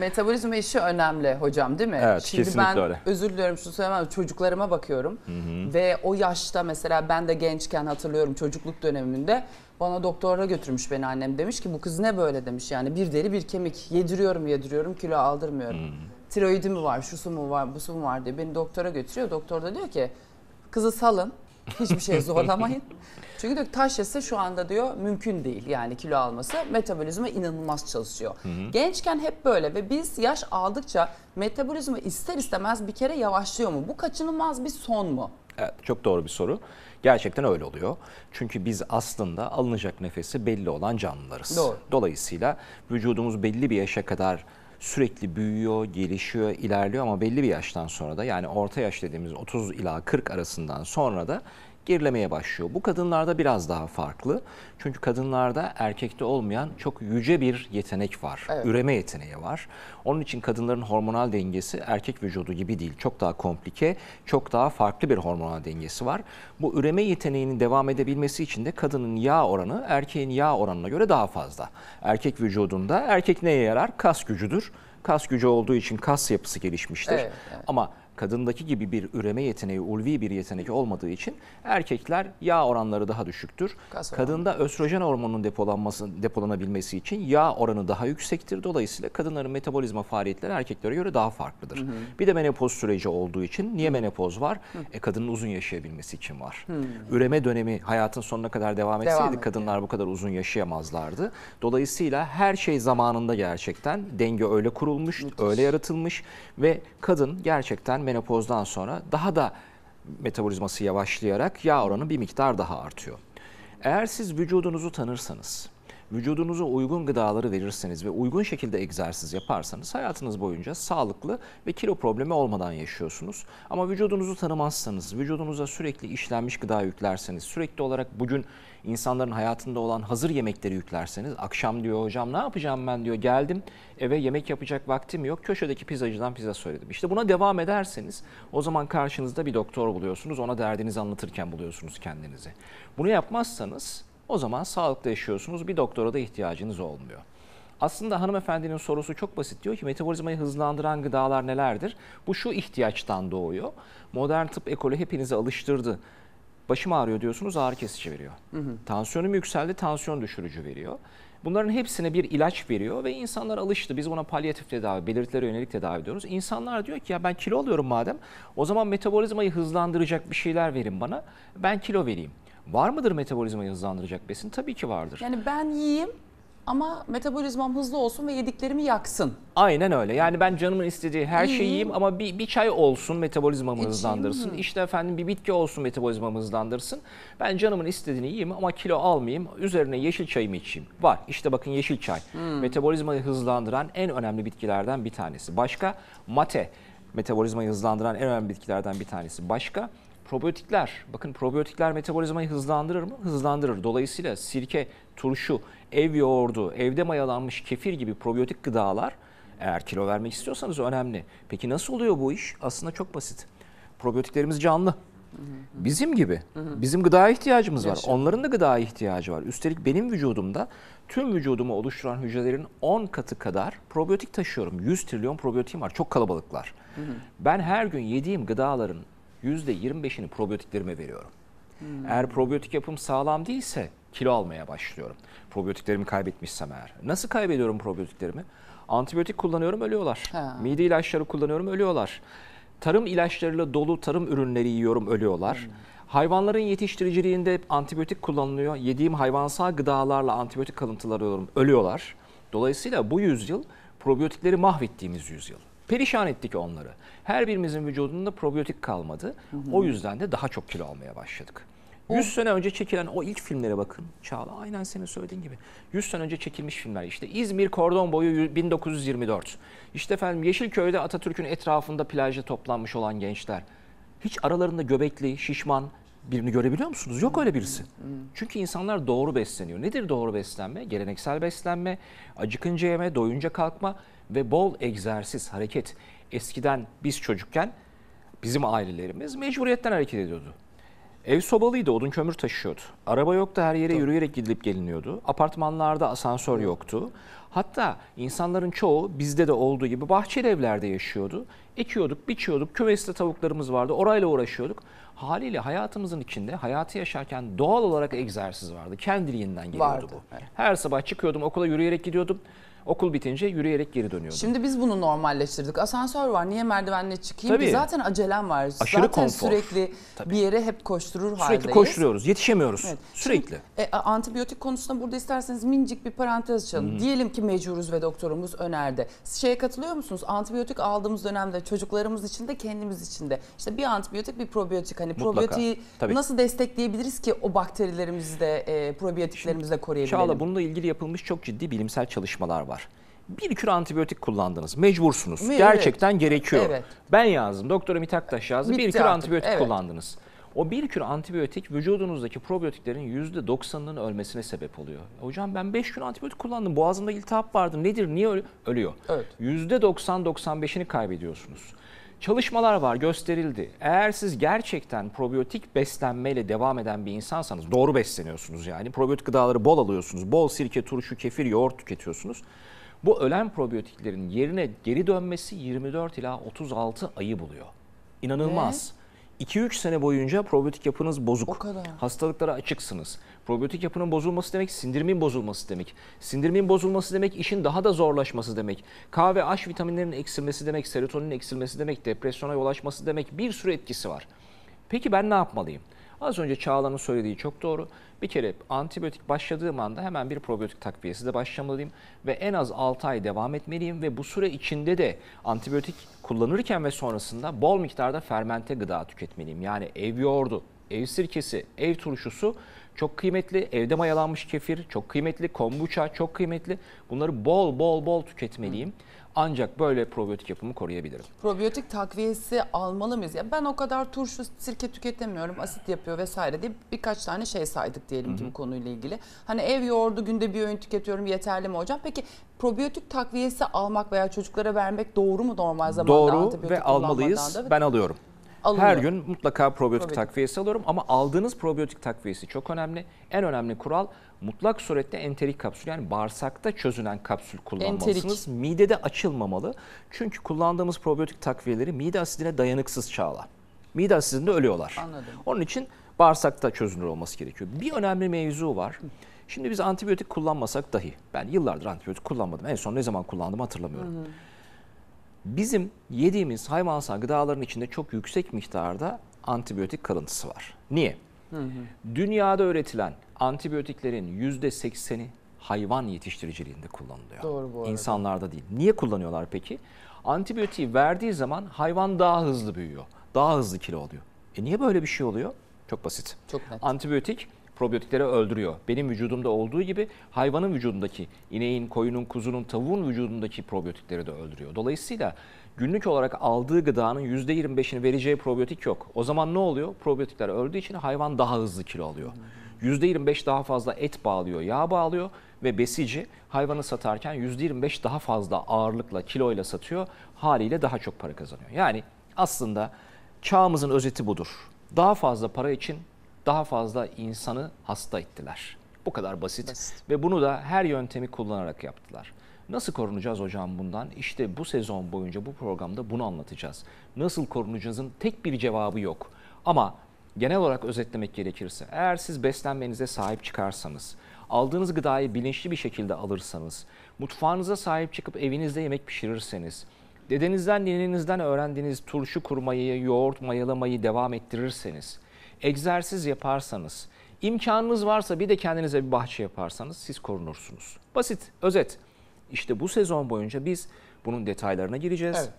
Metabolizm işi önemli hocam değil mi? Evet Şimdi kesinlikle ben, öyle. özür diliyorum şunu söylemem çocuklarıma bakıyorum hı hı. ve o yaşta mesela ben de gençken hatırlıyorum çocukluk döneminde bana doktora götürmüş beni annem demiş ki bu kız ne böyle demiş yani bir deri bir kemik yediriyorum yediriyorum kilo aldırmıyorum. Hmm. Tiroidi mi var şusu mu var busu mu var diye beni doktora götürüyor doktor da diyor ki kızı salın Hiçbir şey zorlamayın. Çünkü diyor, taş yası şu anda diyor mümkün değil yani kilo alması. Metabolizma inanılmaz çalışıyor. Hı hı. Gençken hep böyle ve biz yaş aldıkça metabolizma ister istemez bir kere yavaşlıyor mu? Bu kaçınılmaz bir son mu? Evet, çok doğru bir soru. Gerçekten öyle oluyor. Çünkü biz aslında alınacak nefesi belli olan canlılarız. Doğru. Dolayısıyla vücudumuz belli bir yaşa kadar sürekli büyüyor, gelişiyor, ilerliyor ama belli bir yaştan sonra da yani orta yaş dediğimiz 30 ila 40 arasından sonra da gerilemeye başlıyor. Bu kadınlarda biraz daha farklı. Çünkü kadınlarda erkekte olmayan çok yüce bir yetenek var. Evet. Üreme yeteneği var. Onun için kadınların hormonal dengesi erkek vücudu gibi değil. Çok daha komplike, çok daha farklı bir hormonal dengesi var. Bu üreme yeteneğinin devam edebilmesi için de kadının yağ oranı erkeğin yağ oranına göre daha fazla. Erkek vücudunda erkek neye yarar? Kas gücüdür. Kas gücü olduğu için kas yapısı gelişmiştir. Evet, evet. Ama kadındaki gibi bir üreme yeteneği, ulvi bir yetenek olmadığı için erkekler yağ oranları daha düşüktür. Kas Kadında oranı. östrojen hormonunun depolanması, depolanabilmesi için yağ oranı daha yüksektir. Dolayısıyla kadınların metabolizma faaliyetleri erkeklere göre daha farklıdır. Hı hı. Bir de menopoz süreci olduğu için niye hı. menopoz var? Hı. E, kadının uzun yaşayabilmesi için var. Hı. Üreme dönemi hayatın sonuna kadar devam etseydi devam kadınlar bu kadar uzun yaşayamazlardı. Dolayısıyla her şey zamanında gerçekten denge öyle kurulmuş, Müthiş. öyle yaratılmış ve kadın gerçekten menopozdan sonra daha da metabolizması yavaşlayarak yağ oranı bir miktar daha artıyor. Eğer siz vücudunuzu tanırsanız, vücudunuza uygun gıdaları verirseniz ve uygun şekilde egzersiz yaparsanız hayatınız boyunca sağlıklı ve kilo problemi olmadan yaşıyorsunuz. Ama vücudunuzu tanımazsanız, vücudunuza sürekli işlenmiş gıda yüklerseniz, sürekli olarak bugün insanların hayatında olan hazır yemekleri yüklerseniz, akşam diyor hocam ne yapacağım ben diyor geldim eve yemek yapacak vaktim yok, köşedeki pizzacıdan pizza söyledim. İşte buna devam ederseniz o zaman karşınızda bir doktor buluyorsunuz, ona derdinizi anlatırken buluyorsunuz kendinizi. Bunu yapmazsanız o zaman sağlıklı yaşıyorsunuz. Bir doktora da ihtiyacınız olmuyor. Aslında hanımefendinin sorusu çok basit. Diyor ki metabolizmayı hızlandıran gıdalar nelerdir? Bu şu ihtiyaçtan doğuyor. Modern tıp ekolü hepinizi alıştırdı. Başım ağrıyor diyorsunuz ağrı kesici veriyor. Hı hı. Tansiyonum yükseldi tansiyon düşürücü veriyor. Bunların hepsine bir ilaç veriyor ve insanlar alıştı. Biz buna palyatif tedavi, belirtilere yönelik tedavi diyoruz. İnsanlar diyor ki ya ben kilo alıyorum madem o zaman metabolizmayı hızlandıracak bir şeyler verin bana. Ben kilo vereyim. Var mıdır metabolizmayı hızlandıracak besin? Tabii ki vardır. Yani ben yiyeyim ama metabolizmam hızlı olsun ve yediklerimi yaksın. Aynen öyle. Yani ben canımın istediği her şeyi yiyeyim ama bir, bir çay olsun metabolizmamı İçeyim. hızlandırsın. Hı. İşte efendim bir bitki olsun metabolizmamı hızlandırsın. Ben canımın istediğini yiyeyim ama kilo almayayım. Üzerine yeşil çayımı içeyim. Var. İşte bakın yeşil çay. Hmm. Metabolizmayı hızlandıran en önemli bitkilerden bir tanesi. Başka mate metabolizmayı hızlandıran en önemli bitkilerden bir tanesi. Başka Probiyotikler, bakın probiyotikler metabolizmayı hızlandırır mı? Hızlandırır. Dolayısıyla sirke, turşu, ev yoğurdu, evde mayalanmış kefir gibi probiyotik gıdalar eğer kilo vermek istiyorsanız önemli. Peki nasıl oluyor bu iş? Aslında çok basit. Probiyotiklerimiz canlı. Bizim gibi. Bizim gıdaya ihtiyacımız var. Onların da gıdaya ihtiyacı var. Üstelik benim vücudumda tüm vücudumu oluşturan hücrelerin 10 katı kadar probiyotik taşıyorum. 100 trilyon probiyotiğim var. Çok kalabalıklar. Ben her gün yediğim gıdaların %25'ini probiyotiklerime veriyorum. Hmm. Eğer probiyotik yapım sağlam değilse kilo almaya başlıyorum. Probiyotiklerimi kaybetmişsem eğer. Nasıl kaybediyorum probiyotiklerimi? Antibiyotik kullanıyorum ölüyorlar. Ha. Mide ilaçları kullanıyorum ölüyorlar. Tarım ilaçlarıyla dolu tarım ürünleri yiyorum ölüyorlar. Hmm. Hayvanların yetiştiriciliğinde antibiyotik kullanılıyor. Yediğim hayvansal gıdalarla antibiyotik kalıntıları alıyorum ölüyorlar. Dolayısıyla bu yüzyıl probiyotikleri mahvettiğimiz yüzyıl. Perişan ettik onları. Her birimizin vücudunda probiyotik kalmadı. Hı hı. O yüzden de daha çok kilo almaya başladık. 100 sene önce çekilen o ilk filmlere bakın. Çağla aynen senin söylediğin gibi. 100 sene önce çekilmiş filmler işte İzmir Kordon Boyu 1924. İşte efendim Yeşilköy'de Atatürk'ün etrafında plajda toplanmış olan gençler. Hiç aralarında göbekli, şişman birini görebiliyor musunuz? Yok öyle birisi. Hmm, hmm. Çünkü insanlar doğru besleniyor. Nedir doğru beslenme? Geleneksel beslenme, acıkınca yeme, doyunca kalkma ve bol egzersiz, hareket. Eskiden biz çocukken bizim ailelerimiz mecburiyetten hareket ediyordu. Ev sobalıydı, odun kömür taşıyordu. Araba yoktu, her yere yürüyerek gidilip geliniyordu. Apartmanlarda asansör yoktu. Hatta insanların çoğu bizde de olduğu gibi bahçeli evlerde yaşıyordu. Ekiyorduk, biçiyorduk, kümesli tavuklarımız vardı, orayla uğraşıyorduk. Haliyle hayatımızın içinde, hayatı yaşarken doğal olarak egzersiz vardı. Kendiliğinden geliyordu vardı. bu. Her sabah çıkıyordum, okula yürüyerek gidiyordum. Okul bitince yürüyerek geri dönüyordum. Şimdi biz bunu normalleştirdik. Asansör var. Niye merdivenle çıkayım? Tabii. Zaten acelem var. Aşırı Zaten konfor. sürekli Tabii. bir yere hep koşturur sürekli haldeyiz. Sürekli koşturuyoruz. Yetişemiyoruz. Evet. Sürekli. Şimdi, e, antibiyotik konusunda burada isterseniz minicik bir parantez açalım. Hmm. Diyelim ki mecburuz ve doktorumuz önerdi. Siz şeye katılıyor musunuz? Antibiyotik aldığımız dönemde çocuklarımız için de kendimiz için de işte bir antibiyotik bir probiyotik hani Mutlaka. probiyotiği Tabii. nasıl destekleyebiliriz ki o bakterilerimizi de e, probiyotiklerimizi de koruyabiliriz? Çağla bununla ilgili yapılmış çok ciddi bilimsel çalışmalar var var. Bir kür antibiyotik kullandınız. Mecbursunuz. Mi? Gerçekten gerekiyor. Evet. Ben yazdım. Doktor Ümit Aktaş yazdı. Bitti bir kür artık. antibiyotik evet. kullandınız. O bir kür antibiyotik vücudunuzdaki probiyotiklerin %90'ının ölmesine sebep oluyor. Hocam ben 5 gün antibiyotik kullandım. Boğazımda iltihap vardı. Nedir? Niye ölüyor? Evet. %90-95'ini kaybediyorsunuz. Çalışmalar var gösterildi. Eğer siz gerçekten probiyotik beslenmeyle devam eden bir insansanız doğru besleniyorsunuz yani. Probiyotik gıdaları bol alıyorsunuz. Bol sirke, turşu, kefir, yoğurt tüketiyorsunuz. Bu ölen probiyotiklerin yerine geri dönmesi 24 ila 36 ayı buluyor. İnanılmaz. Ve? 2-3 sene boyunca probiyotik yapınız bozuk. O kadar. Hastalıklara açıksınız. Probiyotik yapının bozulması demek sindirimin bozulması demek. Sindirimin bozulması demek işin daha da zorlaşması demek. K ve H vitaminlerinin eksilmesi demek, serotoninin eksilmesi demek, depresyona yol açması demek bir sürü etkisi var. Peki ben ne yapmalıyım? Az önce Çağla'nın söylediği çok doğru. Bir kere antibiyotik başladığım anda hemen bir probiyotik takviyesi de başlamalıyım ve en az 6 ay devam etmeliyim ve bu süre içinde de antibiyotik kullanırken ve sonrasında bol miktarda fermente gıda tüketmeliyim. Yani ev yoğurdu, ev sirkesi, ev turşusu çok kıymetli. Evde mayalanmış kefir çok kıymetli. Kombuça çok kıymetli. Bunları bol bol bol tüketmeliyim. Ancak böyle probiyotik yapımı koruyabilirim. Probiyotik takviyesi almalı mıyız? Ya ben o kadar turşu, sirke tüketemiyorum, asit yapıyor vesaire diye birkaç tane şey saydık diyelim ki bu konuyla ilgili. Hani ev yoğurdu günde bir öğün tüketiyorum yeterli mi hocam? Peki probiyotik takviyesi almak veya çocuklara vermek doğru mu normal zamanda? Doğru ve almalıyız. Da? Ben alıyorum alıyor. Her gün mutlaka probiyotik, probiyotik takviyesi alıyorum ama aldığınız probiyotik takviyesi çok önemli. En önemli kural mutlak surette enterik kapsül yani bağırsakta çözünen kapsül kullanmalısınız. Enterik. Midede açılmamalı. Çünkü kullandığımız probiyotik takviyeleri mide asidine dayanıksız çağla. Mide asidinde ölüyorlar. Anladım. Onun için bağırsakta çözünür olması gerekiyor. Bir önemli mevzu var. Şimdi biz antibiyotik kullanmasak dahi ben yıllardır antibiyotik kullanmadım. En son ne zaman kullandım hatırlamıyorum. Hı hı. Bizim yediğimiz hayvansal gıdaların içinde çok yüksek miktarda antibiyotik kalıntısı var. Niye? Hı hı. Dünyada üretilen antibiyotiklerin yüzde %80'i hayvan yetiştiriciliğinde kullanılıyor. Doğru bu arada. İnsanlarda değil. Niye kullanıyorlar peki? Antibiyotiği verdiği zaman hayvan daha hızlı büyüyor. Daha hızlı kilo alıyor. E niye böyle bir şey oluyor? Çok basit. Çok net. Antibiyotik probiyotikleri öldürüyor. Benim vücudumda olduğu gibi hayvanın vücudundaki ineğin, koyunun, kuzunun, tavuğun vücudundaki probiyotikleri de öldürüyor. Dolayısıyla günlük olarak aldığı gıdanın %25'ini vereceği probiyotik yok. O zaman ne oluyor? Probiyotikler öldüğü için hayvan daha hızlı kilo alıyor. %25 daha fazla et bağlıyor, yağ bağlıyor ve besici hayvanı satarken %25 daha fazla ağırlıkla, kiloyla satıyor. Haliyle daha çok para kazanıyor. Yani aslında çağımızın özeti budur. Daha fazla para için daha fazla insanı hasta ettiler. Bu kadar basit. basit. Ve bunu da her yöntemi kullanarak yaptılar. Nasıl korunacağız hocam bundan? İşte bu sezon boyunca bu programda bunu anlatacağız. Nasıl korunacağızın tek bir cevabı yok. Ama genel olarak özetlemek gerekirse eğer siz beslenmenize sahip çıkarsanız, aldığınız gıdayı bilinçli bir şekilde alırsanız, mutfağınıza sahip çıkıp evinizde yemek pişirirseniz, dedenizden, ninenizden öğrendiğiniz turşu kurmayı, yoğurt mayalamayı devam ettirirseniz, egzersiz yaparsanız, imkanınız varsa bir de kendinize bir bahçe yaparsanız siz korunursunuz. Basit, özet. İşte bu sezon boyunca biz bunun detaylarına gireceğiz. Evet.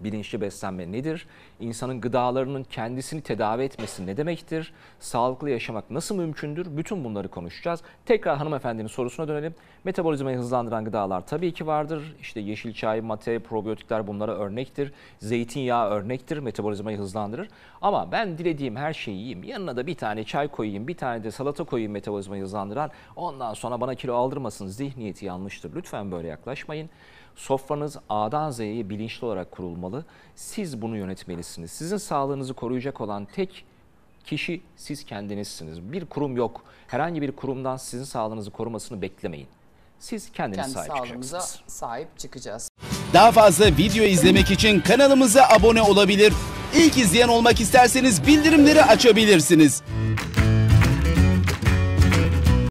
Bilinçli beslenme nedir? İnsanın gıdalarının kendisini tedavi etmesi ne demektir? Sağlıklı yaşamak nasıl mümkündür? Bütün bunları konuşacağız. Tekrar hanımefendinin sorusuna dönelim. Metabolizmayı hızlandıran gıdalar tabii ki vardır. İşte yeşil çay, mate, probiyotikler bunlara örnektir. Zeytinyağı örnektir. Metabolizmayı hızlandırır. Ama ben dilediğim her şeyi yiyeyim. Yanına da bir tane çay koyayım, bir tane de salata koyayım metabolizmayı hızlandıran. Ondan sonra bana kilo aldırmasın zihniyeti yanlıştır. Lütfen böyle yaklaşmayın. Sofranız A'dan Z'ye bilinçli olarak kurulmalı. Siz bunu yönetmelisiniz. Sizin sağlığınızı koruyacak olan tek kişi siz kendinizsiniz. Bir kurum yok. Herhangi bir kurumdan sizin sağlığınızı korumasını beklemeyin. Siz kendiniz Kendi sahip sağlığımıza çıkacaksınız. sahip çıkacağız. Daha fazla video izlemek için kanalımıza abone olabilir. İlk izleyen olmak isterseniz bildirimleri açabilirsiniz.